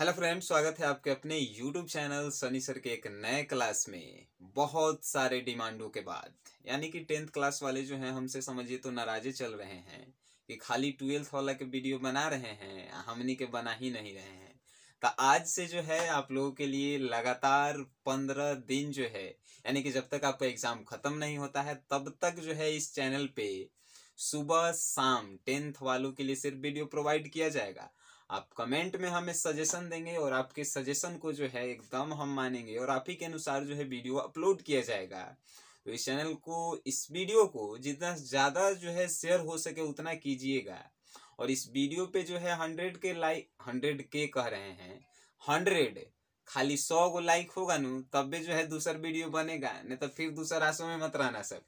hello friends स्वागत है आपके अपने यूट्यूब चैनल सनी सर के एक नए क्लास में बहुत सारे डिमांडों के बाद यानी कि टेंथ क्लास वाले जो हैं हमसे समझिए तो नाराज़े चल रहे हैं कि खाली ट्वेल्थ वाला के वीडियो बना रहे हैं हमने के बना ही नहीं रहे हैं तो आज से जो है आप लोगों के लिए लगातार पंद्रह दिन जो है यानी कि जब तक आपका एग्ज़ाम ख़त्म नहीं होता है तब तक जो है इस चैनल पे सुबह शाम टेंथ वालों के लिए सिर्फ वीडियो प्रोवाइड किया जाएगा आप कमेंट में हमें सजेशन देंगे और आपके सजेशन को जो है एकदम हम मानेंगे और आप ही के अनुसार जो है वीडियो अपलोड किया जाएगा तो इस चैनल को इस वीडियो को जितना ज़्यादा जो है शेयर हो सके उतना कीजिएगा और इस वीडियो पे जो है हंड्रेड के लाइक हंड्रेड के कह रहे हैं हंड्रेड खाली सौ को लाइक होगा नु तब भी जो है दूसरा वीडियो बनेगा नहीं तो फिर दूसरा आशो में मत रहना सब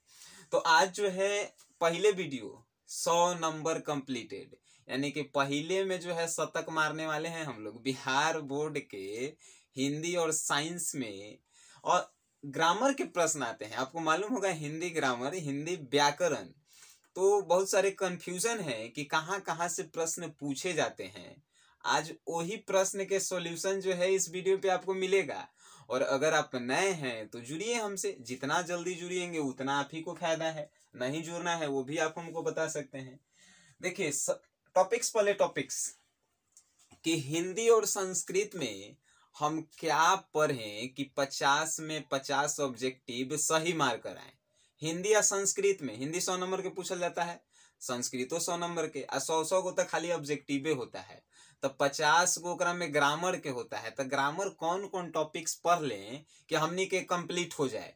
तो आज जो है पहले वीडियो सौ नंबर कंप्लीटेड यानी कि पहले में जो है शतक मारने वाले हैं हम लोग बिहार बोर्ड के हिंदी और साइंस में और ग्रामर के प्रश्न आते हैं आपको मालूम होगा हिंदी ग्रामर हिंदी व्याकरण तो बहुत सारे कंफ्यूजन है कि कहाँ कहाँ से प्रश्न पूछे जाते हैं आज वही प्रश्न के सॉल्यूशन जो है इस वीडियो पे आपको मिलेगा और अगर आप नए हैं तो जुड़िए हमसे जितना जल्दी जुड़िएंगे उतना आप ही को फायदा है नहीं जुड़ना है वो भी आप हमको बता सकते हैं देखिए टॉपिक्स पहले टॉपिक्स कि हिंदी और संस्कृत में हम क्या पढ़ें कि पचास में पचास ऑब्जेक्टिव सही मार कर आए हिंदी या संस्कृत में हिंदी सौ नंबर के पूछा जाता है संस्कृतो सौ नंबर के और सौ सौ को तो खाली ऑब्जेक्टिवे होता है तो पचास को में ग्रामर के होता है तो ग्रामर कौन कौन टॉपिक्स पढ़ लें कि हमने के कंप्लीट हो जाए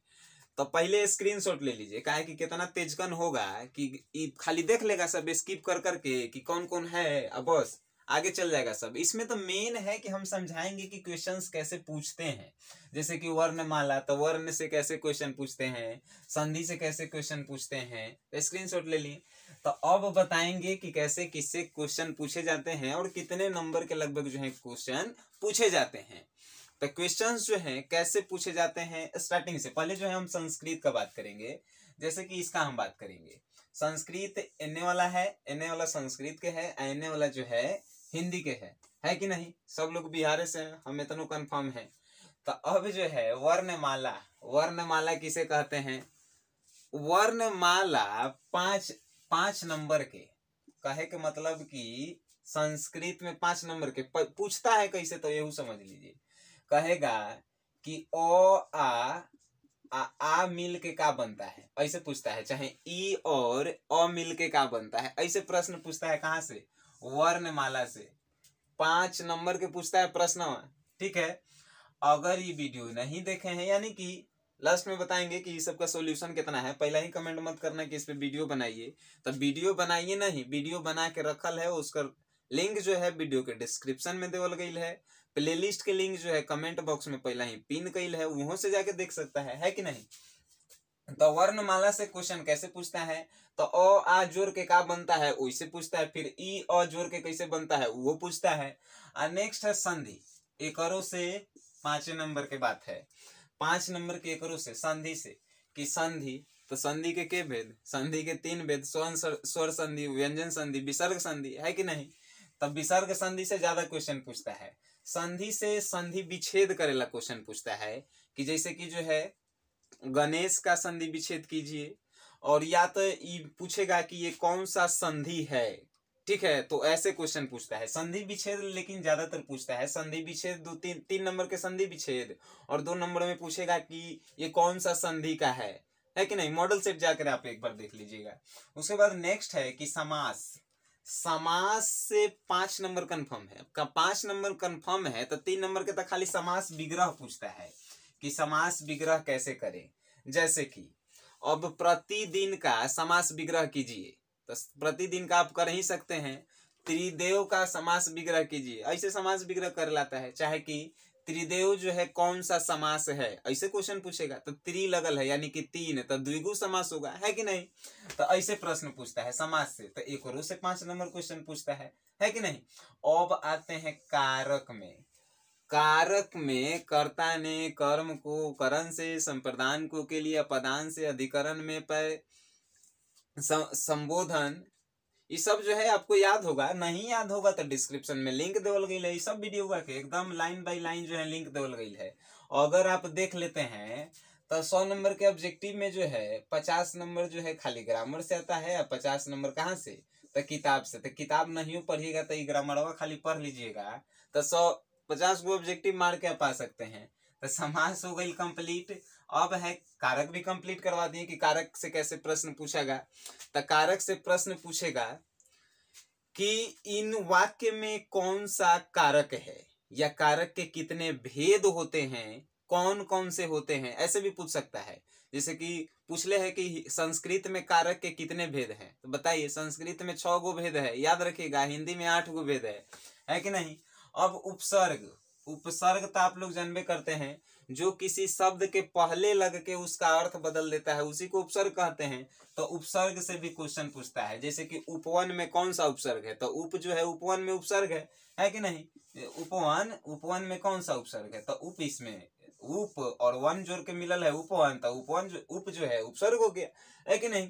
तो पहले स्क्रीनशॉट ले लीजिए कहा कि कितना तेजकन होगा कि खाली देख लेगा सब स्किप कर करके कि कौन कौन है अब बस आगे चल जाएगा सब इसमें तो मेन है कि हम समझाएंगे कि क्वेश्चंस कैसे पूछते हैं जैसे कि वर्णमाला तो वर्ण से कैसे क्वेश्चन पूछते हैं संधि से कैसे क्वेश्चन पूछते हैं तो स्क्रीनशॉट ले लिए तो अब बताएंगे कि कैसे किससे क्वेश्चन पूछे जाते हैं और कितने नंबर के लगभग जो है क्वेश्चन पूछे जाते हैं तो क्वेश्चंस जो हैं कैसे पूछे जाते हैं स्टार्टिंग से पहले जो है हम संस्कृत का बात करेंगे जैसे कि इसका हम बात करेंगे संस्कृत एन वाला है एन वाला संस्कृत के है एन वाला जो है हिंदी के है है कि नहीं सब लोग बिहार से हैं हमें तनु कन्फर्म है तो अब जो है वर्णमाला वर्णमाला किसे कहते हैं वर्णमाला पांच पांच नंबर के कहे के मतलब कि संस्कृत में पांच नंबर के पूछता है कैसे तो यू समझ लीजिए कहेगा कि ओ आ आ, आ मिल के का बनता है ऐसे पूछता है चाहे ई और अ मिल के का बनता है ऐसे प्रश्न पूछता है कहाँ से वर्णमाला से पांच नंबर के पूछता है प्रश्न ठीक है अगर ये वीडियो नहीं देखे हैं यानी कि लास्ट में बताएंगे कि ये सब का सोल्यूशन कितना है पहला ही कमेंट मत करना कि इस पर वीडियो बनाइए तो वीडियो बनाइए नहीं वीडियो बना के रखल है उसका लिंक जो है वीडियो के डिस्क्रिप्शन में देवल गई है प्लेलिस्ट के लिंक जो है कमेंट बॉक्स में पहला ही पिन कैल है वहां से जाके देख सकता है है कि नहीं तो वर्णमाला से क्वेश्चन कैसे पूछता है तो अ आ जोर के का बनता है वैसे पूछता है फिर ई अ जोर के कैसे बनता है वो पूछता है और नेक्स्ट है संधि एकरो से पांच नंबर के बात है पांच नंबर के एकरो से संधि से कि संधि तो संधि के के भेद संधि के तीन भेद स्वर स्वर संधि व्यंजन संधि विसर्ग संधि है कि नहीं तब तो विसर्ग संधि से ज्यादा क्वेश्चन पूछता है संधि से संधि विच्छेद करेला क्वेश्चन पूछता है कि जैसे कि जो है गणेश का संधि विच्छेद कीजिए और या तो ये पूछेगा कि ये कौन सा संधि है ठीक है तो ऐसे क्वेश्चन पूछता है संधि विच्छेद लेकिन ज्यादातर पूछता है संधि विच्छेद दो तीन तीन नंबर के संधि विच्छेद और दो नंबर में पूछेगा कि ये कौन सा संधि का है है कि नहीं मॉडल सेट जाकर आप एक बार देख लीजिएगा उसके बाद नेक्स्ट है कि समास समास से पांच नंबर कंफर्म है आपका पांच नंबर कंफर्म है तो तीन नंबर के तो खाली समास विग्रह पूछता है कि समास विग्रह कैसे करें जैसे कि अब प्रतिदिन का समास विग्रह कीजिए तो प्रतिदिन का आप कर ही सकते हैं त्रिदेव का समास विग्रह कीजिए ऐसे समास विग्रह कर लाता है चाहे कि त्रिदेव जो है कौन सा समास है ऐसे क्वेश्चन पूछेगा तो त्रि लगल है यानी कि तीन तो द्विगु समास होगा है कि नहीं तो ऐसे प्रश्न पूछता है समास से तो एक और से पांच नंबर क्वेश्चन पूछता है है कि नहीं अब आते हैं कारक में कारक में कर्ता ने कर्म को करण से संप्रदान को के लिए अपदान से अधिकरण में पर संबोधन ये सब जो है आपको याद होगा नहीं याद होगा तो डिस्क्रिप्शन में लिंक देवल गई है सब वीडियो का एकदम लाइन बाय लाइन जो है लिंक देवल गई है अगर आप देख लेते हैं तो सौ नंबर के ऑब्जेक्टिव में जो है पचास नंबर जो है खाली ग्रामर से आता है और पचास नंबर कहाँ से तो किताब से तो किताब नहीं पढ़िएगा तो ये ग्रामरवा खाली पढ़ लीजिएगा तो सौ पचास को ऑब्जेक्टिव मार के आप आ सकते हैं तो समास हो गई कंप्लीट अब है कारक भी कंप्लीट करवा दिए कि कारक से कैसे प्रश्न गया तो कारक से प्रश्न पूछेगा कि इन वाक्य में कौन सा कारक है या कारक के कितने भेद होते हैं कौन कौन से होते हैं ऐसे भी पूछ सकता है जैसे कि पूछ ले है कि संस्कृत में कारक के कितने भेद हैं तो बताइए संस्कृत में छ गो भेद है याद रखिएगा हिंदी में आठ गो भेद है है कि नहीं अब उपसर्ग उपसर्ग तो आप लोग जन्मे करते हैं जो किसी शब्द के पहले लग के उसका अर्थ बदल देता है उसी को उपसर्ग कहते हैं तो उपसर्ग से भी क्वेश्चन पूछता है जैसे कि उपवन में कौन सा उपसर्ग है तो उप जो है उपवन में उपसर्ग है है कि नहीं उपवन उपवन में कौन सा उपसर्ग है तो उप इसमें उप और वन जोड़ के मिलल है उपवन तो उपवन उप जो है उपसर्ग हो गया है कि नहीं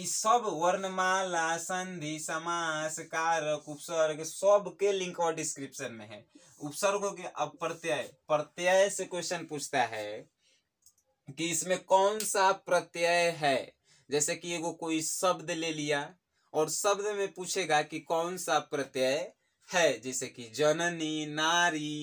इस सब वर्णमाला संधि समास कारक उपसर्ग सब के लिंक और डिस्क्रिप्शन में है उपसर्गों के अब प्रत्यय प्रत्यय से क्वेश्चन पूछता है कि इसमें कौन सा प्रत्यय है जैसे कि एगो कोई शब्द ले लिया और शब्द में पूछेगा कि कौन सा प्रत्यय है जैसे कि जननी नारी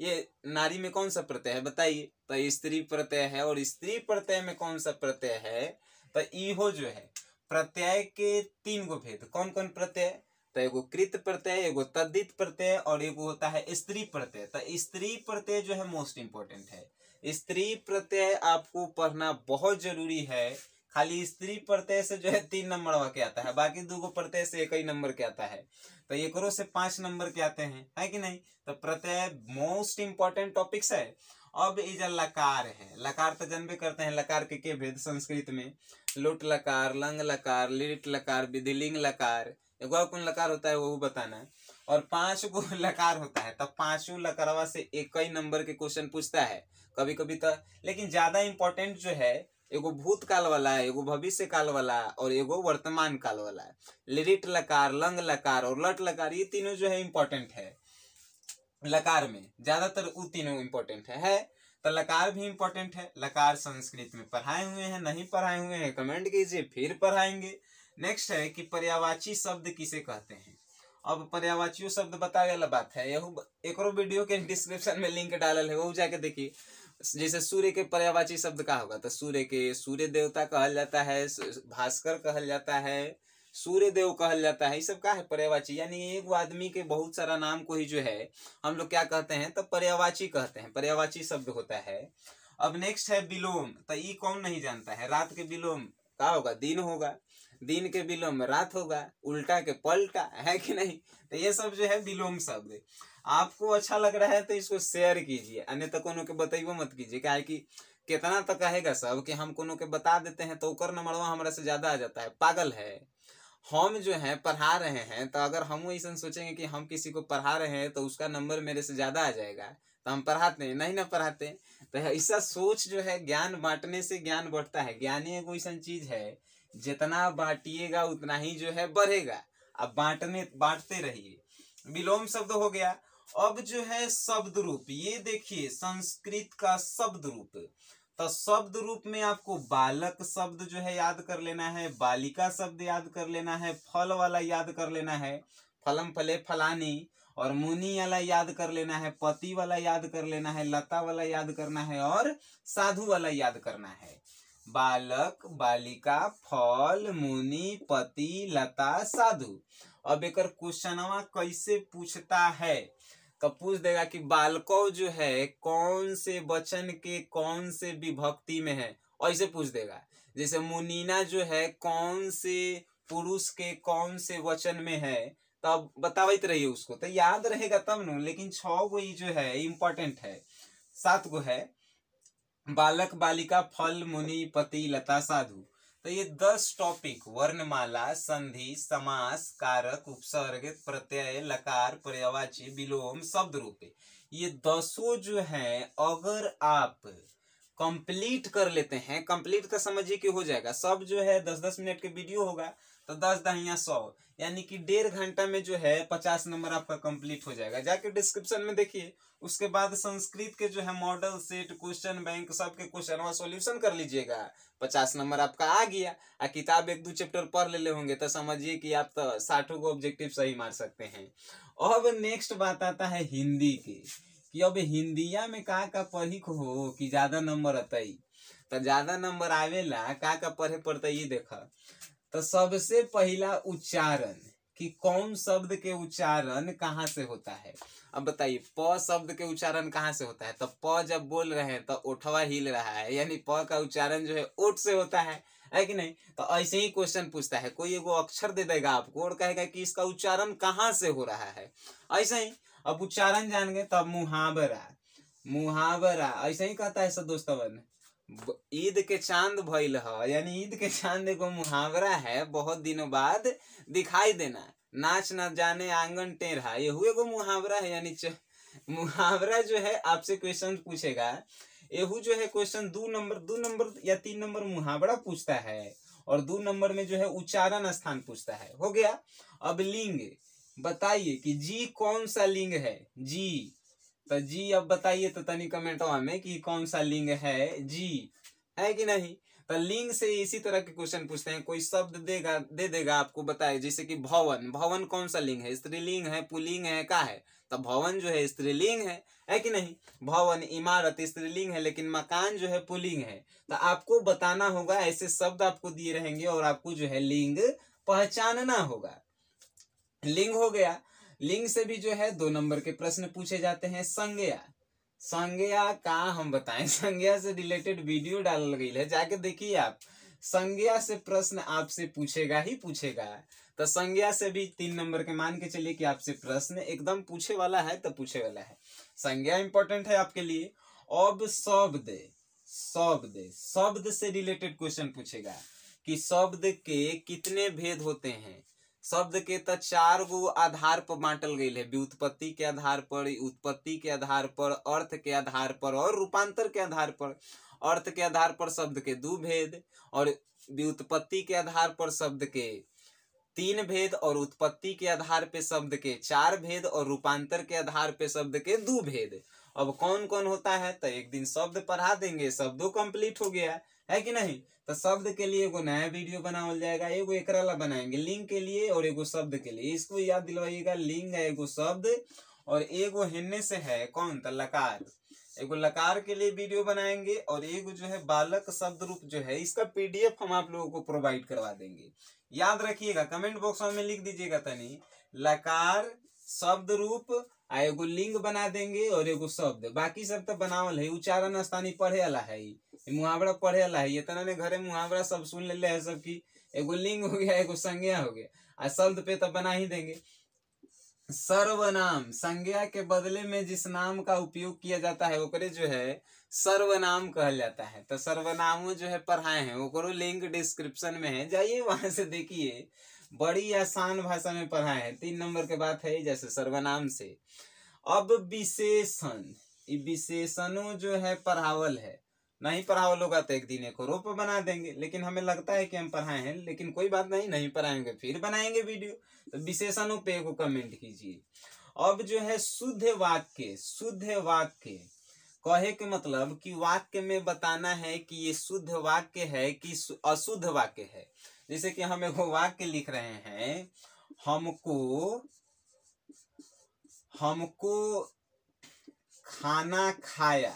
ये नारी में कौन सा प्रत्यय है बताइए तो स्त्री प्रत्यय है और स्त्री प्रत्यय में कौन सा प्रत्यय है तो ईहो जो है प्रत्यय के तीन गो भेद कौन कौन प्रत्यय तो एगो कृत प्रत्यय एगो तद्दित प्रत्यय और एगो होता है स्त्री प्रत्यय तो स्त्री प्रत्यय जो है मोस्ट इम्पोर्टेंट है स्त्री प्रत्यय आपको पढ़ना बहुत जरूरी है खाली स्त्री प्रत्यय से जो है तीन नंबर के आता है बाकी दो गो प्रत्यय से एक ही नंबर के आता है तो एक से पांच नंबर के आते हैं है कि नहीं तो प्रत्यय मोस्ट इम्पोर्टेंट टॉपिक्स है अब इज लकार है लकार तो जनबे करते हैं लकार के के भेद संस्कृत में लुट लकार लंग लकार लिट लकार विधिलिंग लकार एगो कौन लकार होता है वो बताना है और पांच गो लकार होता है तब पांचों लकारवा से एक ही नंबर के क्वेश्चन पूछता है कभी कभी तो लेकिन ज्यादा इंपॉर्टेंट जो है एगो भूतकाल वाला है एगो भविष्य काल वाला और एगो वर्तमान काल वाला है लिरिट लकार लंग लकार और लट लकार ये तीनों जो है इम्पोर्टेंट है लकार में ज्यादातर वो तीनों इम्पोर्टेंट है, है तो लकार भी इम्पोर्टेंट है लकार संस्कृत में पढ़ाए हुए हैं नहीं पढ़ाए हुए हैं कमेंट कीजिए फिर पढ़ाएंगे नेक्स्ट है कि पर्यावाची शब्द किसे कहते हैं अब पर्यावाची शब्द बता गया बात है यू एक वीडियो के डिस्क्रिप्शन में लिंक डालल है वो जाके देखिए जैसे सूर्य के पर्यावाची शब्द का होगा तो सूर्य के सूर्य देवता कहल जाता है भास्कर कहल जाता है सूर्य देव कहल जाता है ये सब क्या है पर्यावाची यानी एक आदमी के बहुत सारा नाम को ही जो है हम लोग क्या कहते हैं तो पर्यावाची कहते हैं पर्यावाची शब्द होता है अब नेक्स्ट है विलोम तो ये कौन नहीं जानता है रात के विलोम क्या होगा दिन होगा दिन के विलोम रात होगा उल्टा के पलटा है कि नहीं तो ये सब जो है विलोम शब्द आपको अच्छा लग रहा है तो इसको शेयर कीजिए अन्यथा कोनो के बतैबो मत कीजिए क्या है कि कितना तक कहेगा सब कि हम कोनो के बता देते हैं तो ओकर नंबरवा हमारा से ज्यादा आ जाता है पागल है हम जो है पढ़ा रहे हैं तो अगर हम ऐसा सोचेंगे कि हम किसी को पढ़ा रहे हैं तो उसका नंबर मेरे से ज़्यादा आ जाएगा तो हम पढ़ाते हैं नहीं ना पढ़ाते तो ऐसा सोच जो है ज्ञान बांटने से ज्ञान बढ़ता है ज्ञान ही एक ऐसा चीज़ है जितना बांटिएगा उतना ही जो है बढ़ेगा अब बांटने बांटते रहिए विलोम शब्द हो गया अब जो है शब्द रूप ये देखिए संस्कृत का शब्द रूप तो शब्द रूप में आपको बालक शब्द जो है याद कर लेना है बालिका शब्द याद कर लेना है फल वाला याद कर लेना है फलम फले फलानी और मुनि वाला याद कर लेना है पति वाला याद कर लेना है लता वाला याद करना है और साधु वाला याद करना है बालक बालिका फल मुनि पति लता साधु अब एक क्वेश्चनवा कैसे पूछता है कब पूछ देगा कि बालको जो है कौन से वचन के कौन से विभक्ति में है और इसे पूछ देगा जैसे मुनीना जो है कौन से पुरुष के कौन से वचन में है तब तो बतावित रहिए उसको तो याद रहेगा तब न लेकिन छ गो ये जो है इम्पोर्टेंट है सात गो है बालक बालिका फल मुनि पति लता साधु तो ये दस टॉपिक वर्णमाला संधि समास कारक उपसर्ग प्रत्यय लकार पर्यावाची विलोम शब्द रूपे ये दसों जो हैं अगर आप कंप्लीट कर लेते हैं कंप्लीट का समझिए कि हो जाएगा सब जो है दस दस मिनट के वीडियो होगा तो दस दहिया सौ यानी कि डेढ़ घंटा में जो है पचास नंबर आपका कंप्लीट हो जाएगा जाके डिस्क्रिप्शन में देखिए उसके बाद संस्कृत के जो है मॉडल सेट क्वेश्चन बैंक सबके क्वेश्चन वहां सोल्यूशन कर लीजिएगा पचास नंबर आपका आ गया आ किताब एक दो चैप्टर पढ़ ले, ले होंगे तो समझिए कि आप तो साठों को ऑब्जेक्टिव सही मार सकते हैं अब नेक्स्ट बात आता है हिंदी की कि अब हिंदिया में का का पढ़ी हो कि ज्यादा नंबर अतः तो ज्यादा नंबर आवेला का का पढ़े पड़ते ये देख तो सबसे पहला उच्चारण कि कौन शब्द के उच्चारण कहाँ से होता है अब बताइए प शब्द के उच्चारण कहाँ से होता है तो प जब बोल रहे हैं तो ओठवा हिल रहा है यानी प का उच्चारण जो है ओठ से होता है है कि नहीं तो ऐसे ही क्वेश्चन पूछता है कोई एगो अक्षर दे देगा आपको और कहेगा कि इसका उच्चारण कहाँ से हो रहा है ऐसे ही अब उच्चारण जान गए तब मुहावरा मुहावरा ऐसे ही कहता है सब दोस्त ईद के चांद भैल है यानी ईद के चांद एगो मुहावरा है बहुत दिनों बाद दिखाई देना नाच ना जाने आंगन टेढ़ा ये हुए एगो मुहावरा है यानी मुहावरा जो है आपसे क्वेश्चन पूछेगा यहू जो है क्वेश्चन दो नंबर दो नंबर या तीन नंबर मुहावरा पूछता है और दो नंबर में जो है उच्चारण स्थान पूछता है हो गया अब लिंग बताइए कि जी कौन सा लिंग है जी तो जी अब बताइए तो तनी कमेंटवा तो में कि कौन सा लिंग है जी है कि नहीं तो लिंग से इसी तरह के क्वेश्चन पूछते हैं कोई शब्द देगा दे देगा आपको बताए जैसे कि भवन भवन कौन सा लिंग है स्त्रीलिंग है पुलिंग है का है तो भवन जो है स्त्रीलिंग है है कि नहीं भवन इमारत स्त्रीलिंग है लेकिन मकान जो है पुलिंग है तो आपको बताना होगा ऐसे शब्द आपको दिए रहेंगे और आपको जो है लिंग पहचानना होगा लिंग हो गया लिंग से भी जो है दो नंबर के प्रश्न पूछे जाते हैं संज्ञा संज्ञा का हम बताएं संज्ञा से रिलेटेड वीडियो डाल गई है जाके देखिए आप संज्ञा से प्रश्न आपसे पूछेगा ही पूछेगा तो संज्ञा से भी तीन नंबर के मान के चलिए कि आपसे प्रश्न एकदम पूछे वाला है तो पूछे वाला है संज्ञा इंपॉर्टेंट है आपके लिए अब शब्द शब्द शब्द से रिलेटेड क्वेश्चन पूछेगा कि शब्द के कितने भेद होते हैं शब्द के त चार गो आधार पर बांटल गई है व्युत्पत्ति के आधार पर उत्पत्ति के आधार पर अर्थ के आधार पर और रूपांतर के आधार पर अर्थ के आधार पर शब्द के दो भेद और व्युत्पत्ति के आधार पर शब्द के तीन भेद और उत्पत्ति के आधार पे शब्द के चार भेद और रूपांतर के आधार पे शब्द के दो भेद अब कौन कौन होता है तो एक दिन शब्द पढ़ा देंगे शब्दों कंप्लीट हो गया है कि नहीं तो शब्द के लिए एगो नया वीडियो बनावल जाएगा एगो एक बनाएंगे लिंग के लिए और एगो शब्द के लिए इसको याद दिलवाइएगा लिंग है एगो शब्द और एगो हिन्ने से है कौन तो लकार एगो लकार के लिए वीडियो बनाएंगे और एगो जो है बालक शब्द रूप जो है इसका पीडीएफ हम आप लोगों को प्रोवाइड करवा देंगे याद रखिएगा कमेंट बॉक्स में लिख दीजिएगा तनी लकार शब्द रूप आ एगो लिंग बना देंगे और एगो शब्द बाकी सब तो बनावल है उच्चारण स्थानीय पढ़े वाला है मुहावरा पढ़े ला है इतना तो ने घरे मुहावरा सब सुन ले, है सब की एगो लिंग हो गया एगो संज्ञा हो गया आ शब्द पे तो बना ही देंगे सर्वनाम संज्ञा के बदले में जिस नाम का उपयोग किया जाता है ओकरे जो है सर्वनाम कहल जाता है तो सर्वनामो जो है पढ़ाए हैं ओकरो लिंक डिस्क्रिप्शन में है जाइए वहां से देखिए बड़ी आसान भाषा में पढ़ाए हैं तीन नंबर के बात है जैसे सर्वनाम से अब विशेषण विशेषणों जो है पढ़ावल है नहीं वो लोग तो एक दिन एक रूप बना देंगे लेकिन हमें लगता है कि हम पढ़ाए हैं लेकिन कोई बात नहीं नहीं पढ़ाएंगे फिर बनाएंगे वीडियो तो विशेषणों पे को कमेंट कीजिए अब जो है शुद्ध वाक्य शुद्ध वाक्य कहे के मतलब कि वाक्य में बताना है कि ये शुद्ध वाक्य है कि अशुद्ध वाक्य है जैसे कि हम एगो वाक्य लिख रहे हैं हमको हमको खाना खाया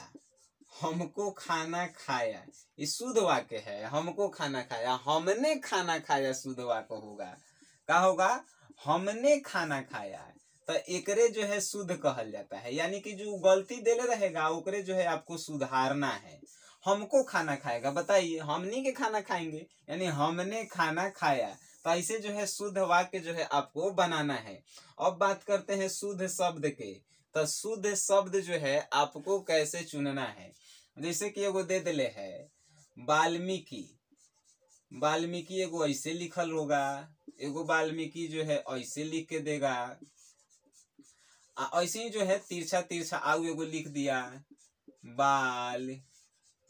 हमको खाना खाया ये शुद्ध वाक्य है हमको खाना खाया हमने खाना खाया शुद्ध वाक्य होगा क्या होगा हमने खाना खाया तो एकरे जो है शुद्ध कहल जाता है यानी कि जो गलती दे रहेगा ओकरे जो है आपको सुधारना है हमको खाना खाएगा बताइए नहीं के खाना खाएंगे यानी हमने खाना खाया तो ऐसे जो है शुद्ध वाक्य जो है आपको बनाना है अब बात करते हैं शुद्ध शब्द के तो शुद्ध शब्द जो है आपको कैसे चुनना है जैसे कि एगो दे दिले है वाल्मीकि वाल्मीकि एगो ऐसे लिखल होगा एगो वाल्मीकि जो है ऐसे लिख के देगा आ ऐसे ही जो है तिरछा तिरछा आउ एगो लिख दिया बाल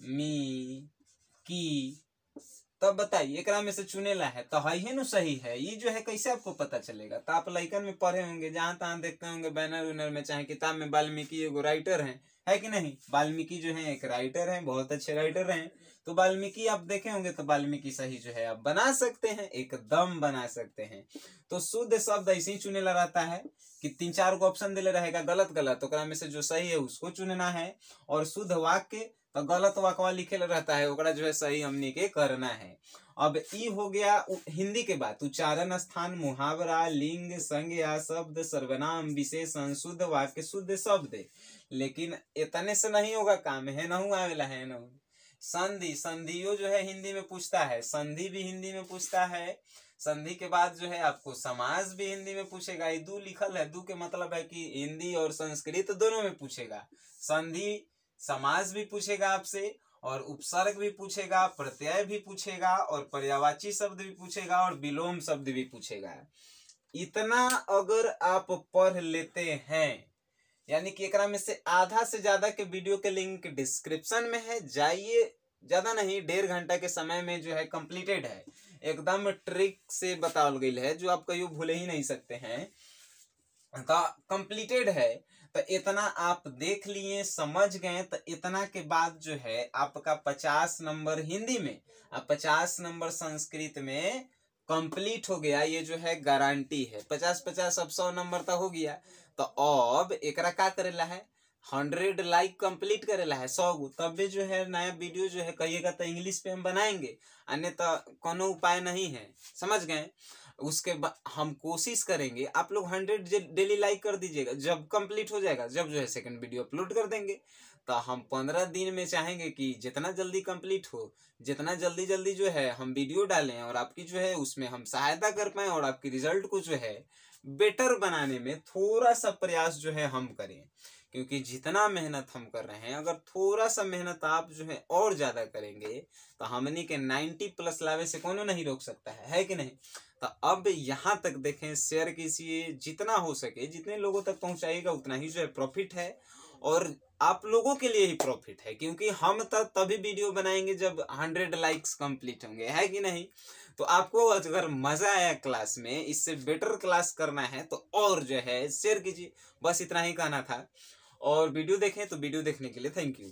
मी की तब तो बताइए एक में से ला है तो है ना सही है ये जो है कैसे आपको पता चलेगा तो आप लैकन में पढ़े होंगे जहां तहां देखते होंगे बैनर उनर में चाहे किताब में वाल्मीकि एगो राइटर हैं है कि नहीं वाल्मीकि जो है एक राइटर हैं बहुत अच्छे राइटर हैं तो वाल्मीकि आप देखे होंगे तो वाल्मीकि सही जो है आप बना सकते हैं एकदम बना सकते हैं तो शुद्ध शब्द ऐसे ही चुने रहता है कि तीन चार को ऑप्शन दिले रहेगा गलत गलत तो में से जो सही है उसको चुनना है और शुद्ध वाक्य तो गलत वकवा लिखे रहता है ओकरा जो है सही हमने के करना है अब ई हो गया हिंदी के बात उच्चारण स्थान मुहावरा लिंग संज्ञा शब्द सर्वनाम विशेषण शुद्ध वाक्य शुद्ध शब्द लेकिन इतने से नहीं होगा काम है ना हुआ है ना संधि संधियो जो है हिंदी में पूछता है संधि भी हिंदी में पूछता है संधि के बाद जो है आपको समाज भी हिंदी में पूछेगा ये दू लिखल है दू के मतलब है कि हिंदी और संस्कृत दोनों में पूछेगा संधि समाज भी पूछेगा आपसे और उपसर्ग भी पूछेगा प्रत्यय भी पूछेगा और पर्यावाची शब्द भी पूछेगा और विलोम शब्द भी पूछेगा इतना अगर आप पढ़ लेते हैं यानी कि एक में से आधा से ज्यादा के वीडियो के लिंक डिस्क्रिप्शन में है जाइए ज्यादा नहीं डेढ़ घंटा के समय में जो है कंप्लीटेड है एकदम ट्रिक से बताओ गई है जो आप कहीं भूले ही नहीं सकते हैं का कंप्लीटेड है तो इतना आप देख लिए समझ गए तो इतना के बाद जो है आपका पचास नंबर हिंदी में और पचास नंबर संस्कृत में कंप्लीट हो गया ये जो है गारंटी है पचास पचास अब सौ नंबर तो हो गया तो अब एक का करेला है हंड्रेड लाइक कंप्लीट करेला है सौ गो तब भी जो है नया वीडियो जो है कहिएगा तो इंग्लिश पे हम बनाएंगे अन्य तो कोनो उपाय नहीं है समझ गए उसके बाद हम कोशिश करेंगे आप लोग हंड्रेड डेली लाइक कर दीजिएगा जब कंप्लीट हो जाएगा जब जो है सेकंड वीडियो अपलोड कर देंगे तो हम पंद्रह दिन में चाहेंगे कि जितना जल्दी कंप्लीट हो जितना जल्दी जल्दी जो है हम वीडियो डालें और आपकी जो है उसमें हम सहायता कर पाएँ और आपकी रिजल्ट को जो है बेटर बनाने में थोड़ा सा प्रयास जो है हम करें क्योंकि जितना मेहनत हम कर रहे हैं अगर थोड़ा सा मेहनत आप जो है और ज़्यादा करेंगे तो हमने के 90 प्लस लावे से कौन नहीं रोक सकता है है कि नहीं तो अब यहाँ तक देखें शेयर कीजिए जितना हो सके जितने लोगों तक पहुंचाएगा उतना ही जो है प्रॉफिट है और आप लोगों के लिए ही प्रॉफिट है क्योंकि हम तो तभी वीडियो बनाएंगे जब हंड्रेड लाइक्स कंप्लीट होंगे है कि नहीं तो आपको अगर मज़ा आया क्लास में इससे बेटर क्लास करना है तो और जो है शेयर कीजिए बस इतना ही कहना था और वीडियो देखें तो वीडियो देखने के लिए थैंक यू